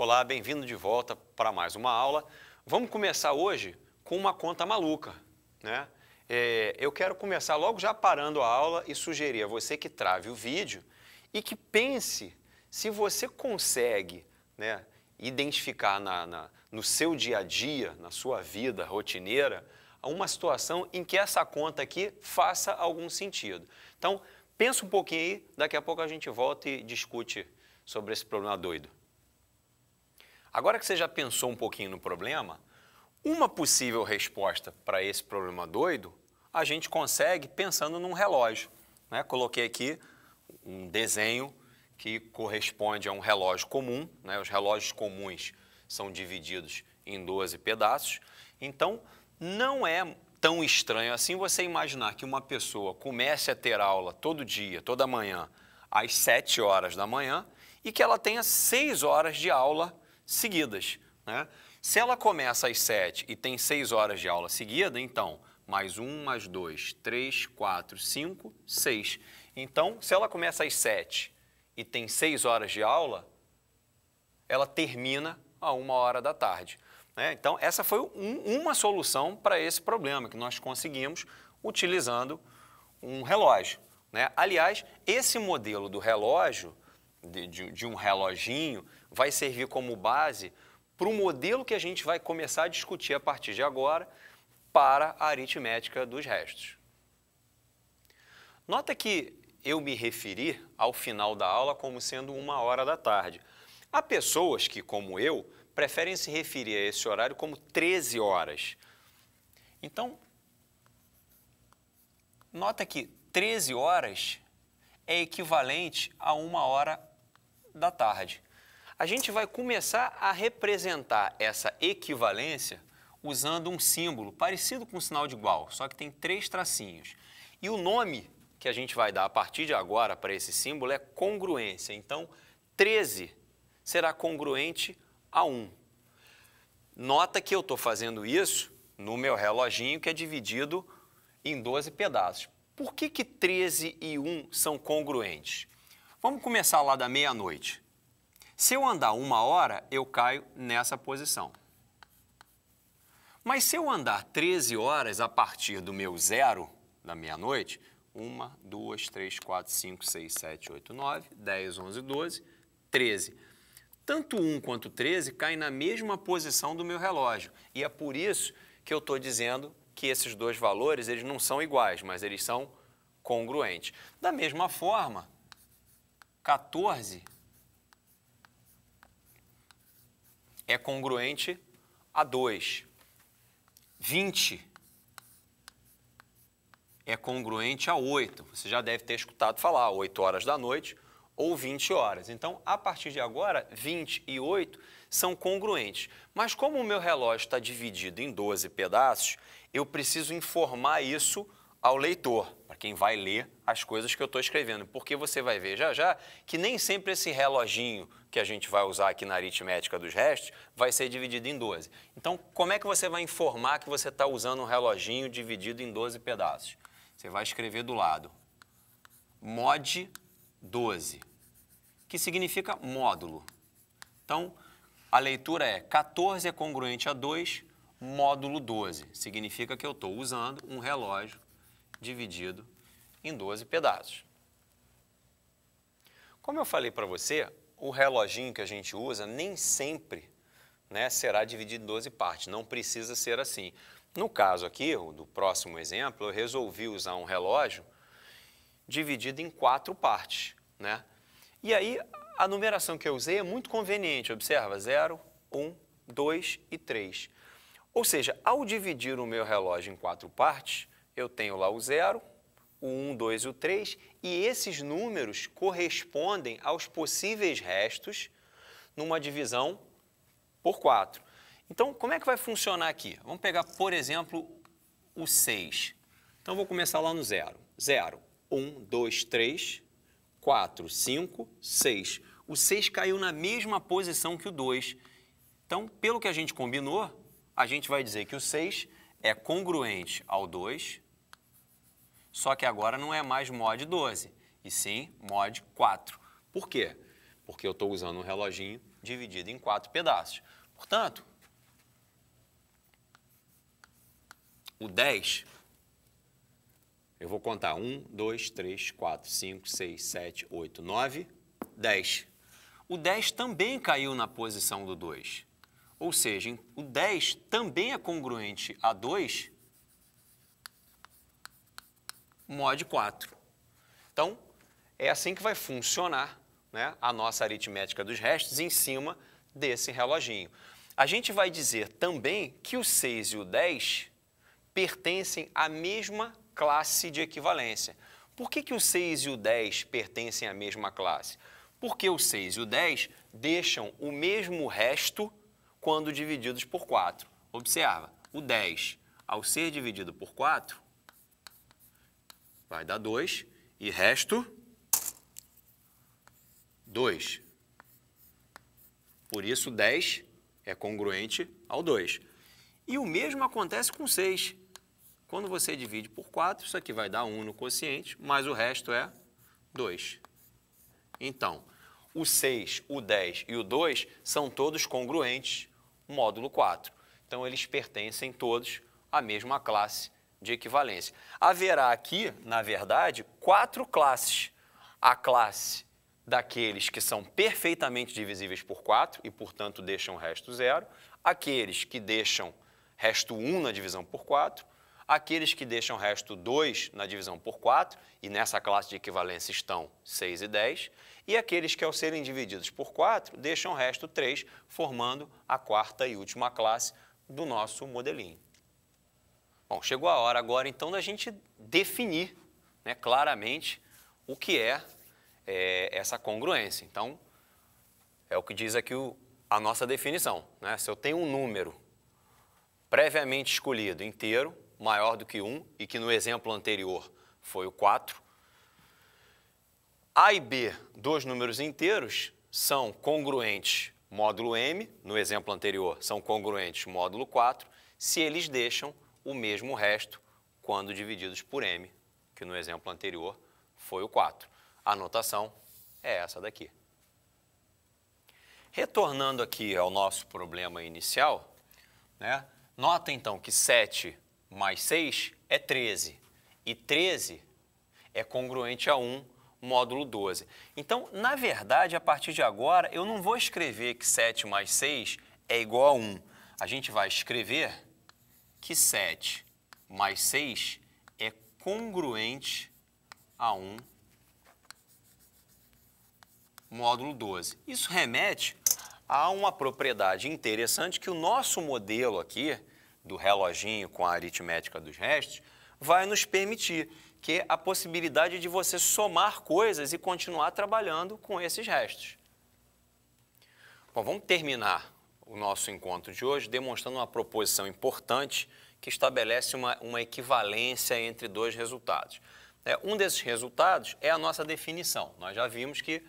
Olá, bem-vindo de volta para mais uma aula. Vamos começar hoje com uma conta maluca, né? É, eu quero começar logo já parando a aula e sugerir a você que trave o vídeo e que pense se você consegue né, identificar na, na, no seu dia a dia, na sua vida rotineira, uma situação em que essa conta aqui faça algum sentido. Então, pensa um pouquinho aí, daqui a pouco a gente volta e discute sobre esse problema doido. Agora que você já pensou um pouquinho no problema, uma possível resposta para esse problema doido a gente consegue pensando num relógio. Né? Coloquei aqui um desenho que corresponde a um relógio comum. Né? Os relógios comuns são divididos em 12 pedaços. Então, não é tão estranho assim você imaginar que uma pessoa comece a ter aula todo dia, toda manhã, às 7 horas da manhã, e que ela tenha 6 horas de aula seguidas. Né? Se ela começa às 7 e tem 6 horas de aula seguida, então, mais 1, mais 2, 3, 4, 5, 6. Então, se ela começa às 7 e tem 6 horas de aula, ela termina a 1 hora da tarde. Né? Então, essa foi um, uma solução para esse problema que nós conseguimos utilizando um relógio. Né? Aliás, esse modelo do relógio de, de, de um reloginho vai servir como base para o modelo que a gente vai começar a discutir a partir de agora para a aritmética dos restos. Nota que eu me referi ao final da aula como sendo uma hora da tarde. Há pessoas que, como eu, preferem se referir a esse horário como 13 horas. Então, nota que 13 horas é equivalente a uma hora da tarde. A gente vai começar a representar essa equivalência usando um símbolo parecido com o sinal de igual, só que tem três tracinhos. E o nome que a gente vai dar a partir de agora para esse símbolo é congruência. Então, 13 será congruente a 1. Nota que eu estou fazendo isso no meu reloginho, que é dividido em 12 pedaços. Por que, que 13 e 1 são congruentes? Vamos começar lá da meia-noite. Se eu andar uma hora, eu caio nessa posição. Mas se eu andar 13 horas a partir do meu zero, da meia-noite, 1, 2, 3, 4, 5, 6, 7, 8, 9, 10, 11, 12, 13. Tanto 1 quanto 13 caem na mesma posição do meu relógio. E é por isso que eu estou dizendo que esses dois valores eles não são iguais, mas eles são congruentes. Da mesma forma, 14 é congruente a 2. 20 é congruente a 8. Você já deve ter escutado falar 8 horas da noite ou 20 horas. Então, a partir de agora, 20 e 8 são congruentes. Mas como o meu relógio está dividido em 12 pedaços, eu preciso informar isso ao leitor quem vai ler as coisas que eu estou escrevendo, porque você vai ver já já que nem sempre esse reloginho que a gente vai usar aqui na aritmética dos restos vai ser dividido em 12. Então, como é que você vai informar que você está usando um reloginho dividido em 12 pedaços? Você vai escrever do lado mod 12, que significa módulo. Então, a leitura é 14 é congruente a 2, módulo 12. Significa que eu estou usando um relógio dividido em 12 pedaços. Como eu falei para você, o reloginho que a gente usa nem sempre né, será dividido em 12 partes, não precisa ser assim. No caso aqui, do próximo exemplo, eu resolvi usar um relógio dividido em quatro partes. Né? E aí, a numeração que eu usei é muito conveniente, observa, 0, 1, 2 e 3. Ou seja, ao dividir o meu relógio em quatro partes, eu tenho lá o 0, o 1, um, 2 e o 3, e esses números correspondem aos possíveis restos numa divisão por 4. Então, como é que vai funcionar aqui? Vamos pegar, por exemplo, o 6. Então, vou começar lá no 0. 0, 1, 2, 3, 4, 5, 6. O 6 caiu na mesma posição que o 2. Então, pelo que a gente combinou, a gente vai dizer que o 6 é congruente ao 2, só que agora não é mais mod 12, e sim mod 4. Por quê? Porque eu estou usando um reloginho dividido em quatro pedaços. Portanto, o 10, eu vou contar 1, 2, 3, 4, 5, 6, 7, 8, 9, 10. O 10 também caiu na posição do 2. Ou seja, o 10 também é congruente a 2 mod 4. Então, é assim que vai funcionar né, a nossa aritmética dos restos em cima desse reloginho. A gente vai dizer também que o 6 e o 10 pertencem à mesma classe de equivalência. Por que, que o 6 e o 10 pertencem à mesma classe? Porque o 6 e o 10 deixam o mesmo resto quando divididos por 4. Observa, o 10, ao ser dividido por 4, Vai dar 2 e resto 2. Por isso, 10 é congruente ao 2. E o mesmo acontece com 6. Quando você divide por 4, isso aqui vai dar 1 no quociente, mas o resto é 2. Então, o 6, o 10 e o 2 são todos congruentes, módulo 4. Então, eles pertencem todos à mesma classe de equivalência. Haverá aqui, na verdade, quatro classes. A classe daqueles que são perfeitamente divisíveis por 4 e, portanto, deixam o resto zero, aqueles que deixam resto 1 na divisão por 4, aqueles que deixam resto 2 na divisão por 4, e nessa classe de equivalência estão 6 e 10, e aqueles que, ao serem divididos por 4, deixam resto 3, formando a quarta e última classe do nosso modelinho. Bom, chegou a hora agora então da gente definir né, claramente o que é, é, essa congruência. Então, é o que diz aqui o, a nossa definição. Né? Se eu tenho um número previamente escolhido inteiro, maior do que 1, e que no exemplo anterior foi o 4, A e B, dois números inteiros, são congruentes módulo M, no exemplo anterior são congruentes módulo 4, se eles deixam o mesmo resto quando divididos por m, que no exemplo anterior foi o 4. A notação é essa daqui. Retornando aqui ao nosso problema inicial, né? nota então que 7 mais 6 é 13, e 13 é congruente a 1, módulo 12. Então, na verdade, a partir de agora, eu não vou escrever que 7 mais 6 é igual a 1. A gente vai escrever que 7 mais 6 é congruente a 1 módulo 12. Isso remete a uma propriedade interessante que o nosso modelo aqui, do reloginho com a aritmética dos restos, vai nos permitir, que é a possibilidade de você somar coisas e continuar trabalhando com esses restos. Bom, vamos terminar o nosso encontro de hoje demonstrando uma proposição importante que estabelece uma, uma equivalência entre dois resultados. É, um desses resultados é a nossa definição. Nós já vimos que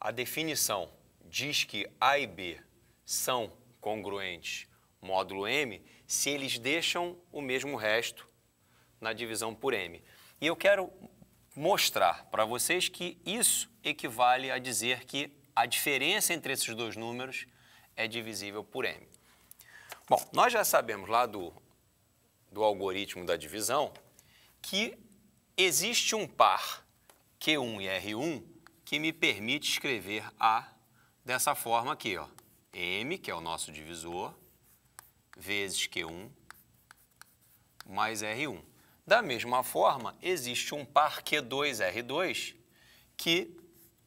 a definição diz que A e B são congruentes módulo M se eles deixam o mesmo resto na divisão por M. E eu quero mostrar para vocês que isso equivale a dizer que a diferença entre esses dois números é divisível por m. Bom, nós já sabemos lá do, do algoritmo da divisão que existe um par Q1 e R1 que me permite escrever A dessa forma aqui, ó. M, que é o nosso divisor, vezes Q1 mais R1. Da mesma forma, existe um par Q2R2 que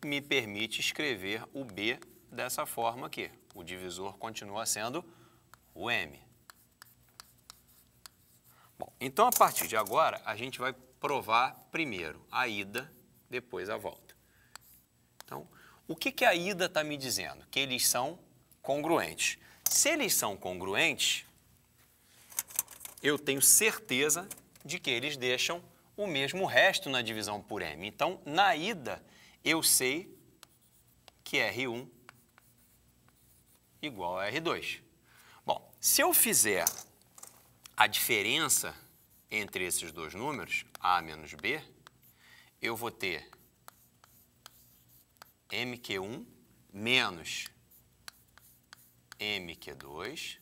me permite escrever o B dessa forma aqui o divisor continua sendo o M. Bom, então a partir de agora a gente vai provar primeiro a ida, depois a volta. Então, o que, que a ida está me dizendo? Que eles são congruentes. Se eles são congruentes, eu tenho certeza de que eles deixam o mesmo resto na divisão por M. Então, na ida, eu sei que R1 igual a R2. Bom, se eu fizer a diferença entre esses dois números, A menos B, eu vou ter MQ1 menos MQ2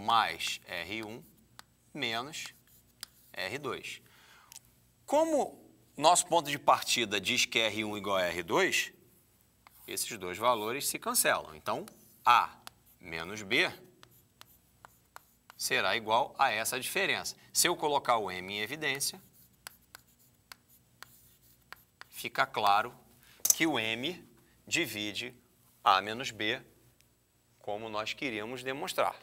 mais R1 menos R2. Como nosso ponto de partida diz que R1 igual a R2, esses dois valores se cancelam. Então, A menos B será igual a essa diferença. Se eu colocar o M em evidência, fica claro que o M divide A menos B, como nós queríamos demonstrar.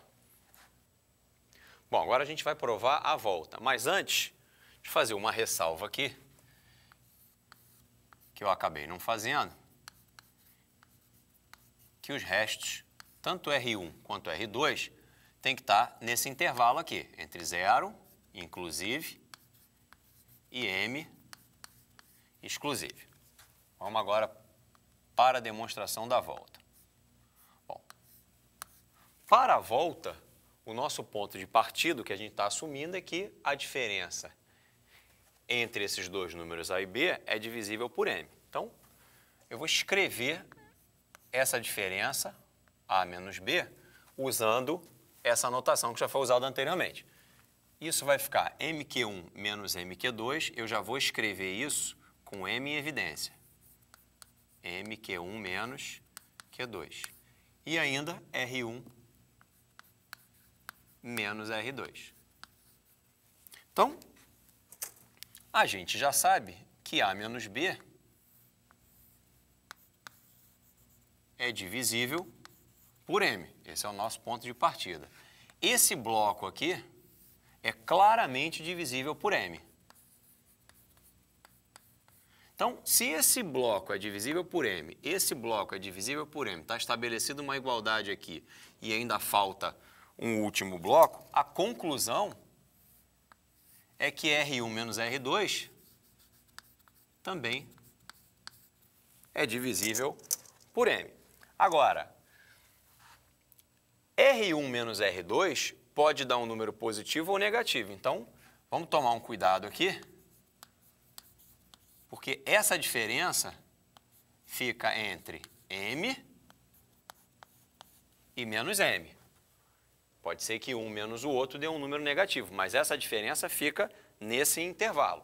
Bom, agora a gente vai provar a volta, mas antes de fazer uma ressalva aqui, que eu acabei não fazendo, que os restos, tanto R1 quanto R2, tem que estar tá nesse intervalo aqui, entre zero, inclusive, e M, exclusive. Vamos agora para a demonstração da volta. Bom, para a volta, o nosso ponto de partida que a gente está assumindo é que a diferença entre esses dois números A e B é divisível por M. Então, eu vou escrever essa diferença, A menos B, usando essa notação que já foi usada anteriormente. Isso vai ficar MQ1 menos MQ2, eu já vou escrever isso com M em evidência. MQ1 menos Q2. E ainda R1 menos R2. Então, a gente já sabe que A menos B é divisível por M. Esse é o nosso ponto de partida. Esse bloco aqui é claramente divisível por M. Então, se esse bloco é divisível por M, esse bloco é divisível por M, está estabelecida uma igualdade aqui e ainda falta um último bloco, a conclusão é que R1 menos R2 também é divisível por M. Agora, R1 menos R2 pode dar um número positivo ou negativo. Então, vamos tomar um cuidado aqui, porque essa diferença fica entre M e menos M. Pode ser que um menos o outro dê um número negativo, mas essa diferença fica nesse intervalo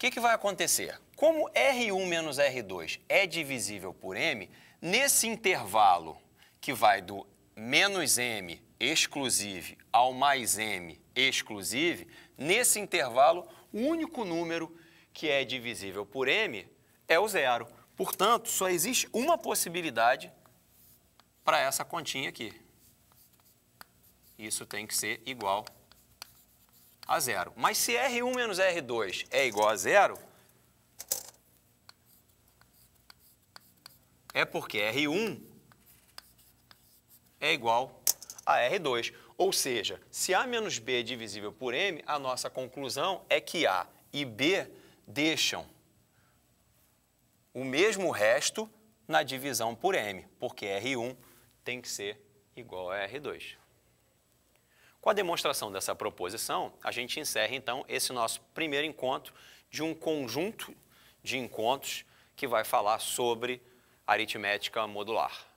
que, que vai acontecer? Como R1 menos R2 é divisível por M, nesse intervalo que vai do menos M exclusive ao mais M exclusive, nesse intervalo, o único número que é divisível por M é o zero. Portanto, só existe uma possibilidade para essa continha aqui. Isso tem que ser igual a zero. Mas se R1 menos R2 é igual a zero, é porque R1 é igual a R2. Ou seja, se A menos B é divisível por M, a nossa conclusão é que A e B deixam o mesmo resto na divisão por M, porque R1 tem que ser igual a R2. Com a demonstração dessa proposição, a gente encerra então esse nosso primeiro encontro de um conjunto de encontros que vai falar sobre aritmética modular.